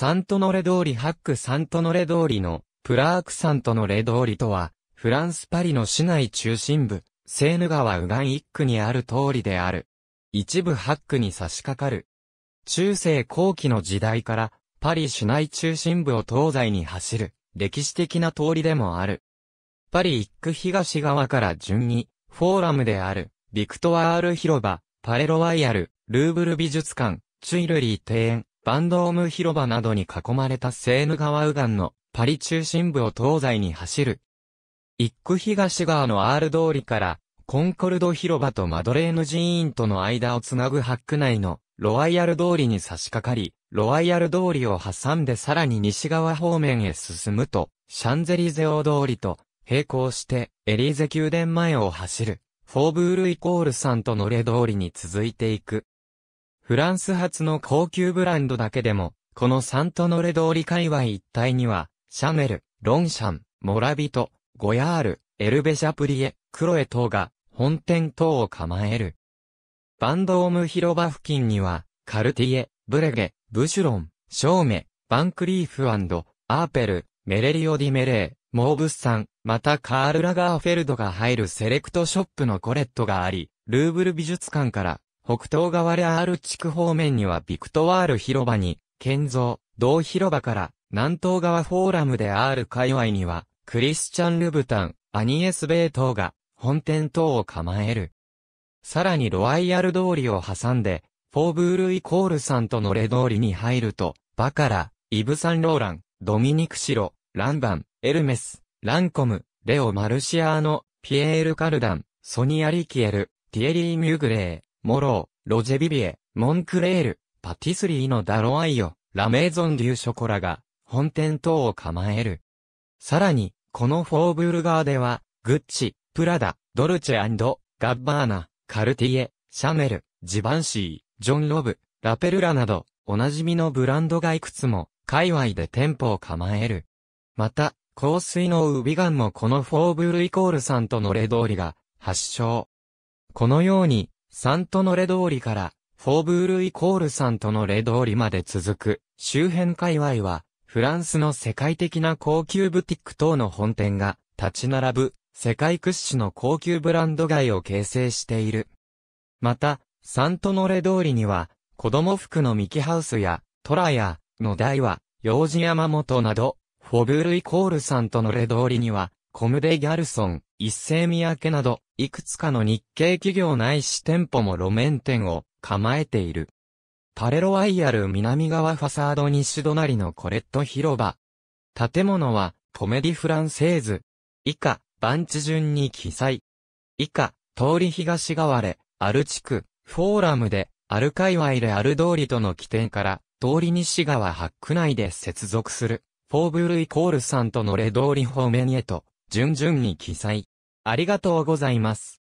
サントノレ通りハックサントノレ通りのプラークサントノレ通りとは、フランスパリの市内中心部、セーヌ川右岸一区にある通りである。一部ハックに差し掛かる。中世後期の時代から、パリ市内中心部を東西に走る、歴史的な通りでもある。パリ一区東側から順に、フォーラムである、ビクトワール広場、パレロワイヤル、ルーブル美術館、チュイルリー庭園、バンドーム広場などに囲まれたセーヌ川右岸のパリ中心部を東西に走る。一区東側のアール通りからコンコルド広場とマドレーヌ寺院との間をつなぐハック内のロワイヤル通りに差し掛かり、ロワイヤル通りを挟んでさらに西側方面へ進むと、シャンゼリゼオ通りと並行してエリーゼ宮殿前を走る、フォーブールイコールさんとノレ通りに続いていく。フランス発の高級ブランドだけでも、このサントノレ通り界隈一帯には、シャネル、ロンシャン、モラビト、ゴヤール、エルベシャプリエ、クロエ等が、本店等を構える。バンドーム広場付近には、カルティエ、ブレゲ、ブシュロン、ショーメ、バンクリーフアーペル、メレリオ・ディ・メレー、モーブスさん、またカール・ラガーフェルドが入るセレクトショップのコレットがあり、ルーブル美術館から北東側レアール地区方面にはビクトワール広場に、建造、同広場から、南東側フォーラムでアール界隈には、クリスチャン・ルブタン、アニエス・ベイ等が、本店等を構える。さらにロワイヤル通りを挟んで、フォーブールイコールさんとのレ通りに入ると、バカラ、イブ・サンローラン、ドミニク・シロ、ランバン、エルメス、ランコム、レオ・マルシアーノ、ピエール・カルダン、ソニア・リキエル、ティエリー・ミュグレー、モロー、ロジェビビエ、モンクレール、パティスリーのダロアイオ、ラメーゾンデューショコラが、本店等を構える。さらに、このフォーブルガーでは、グッチ、プラダ、ドルチェガッバーナ、カルティエ、シャネル、ジバンシー、ジョン・ロブ、ラペルラなど、おなじみのブランドがいくつも、界隈で店舗を構える。また、香水のウビガンもこのフォーブルイコールさんとの例通りが、発祥。このように、サントノレ通りから、フォーブールイコールサントノレ通りまで続く、周辺界隈は、フランスの世界的な高級ブティック等の本店が、立ち並ぶ、世界屈指の高級ブランド街を形成している。また、サントノレ通りには、子供服のミキハウスや、トラや、の台は、幼児山本など、フォブールイコールサントノレ通りには、コムデ・ギャルソン、一世三宅など、いくつかの日系企業ないし店舗も路面店を構えている。パレロワイヤル南側ファサード西隣のコレット広場。建物は、コメディフランセーズ。以下、番地順に記載。以下、通り東側で、ある地区、フォーラムで、アル界隈である通りとの起点から、通り西側ハック内で接続する、フォーブルイコールさんとのレ通り方面へと、順々に記載。ありがとうございます。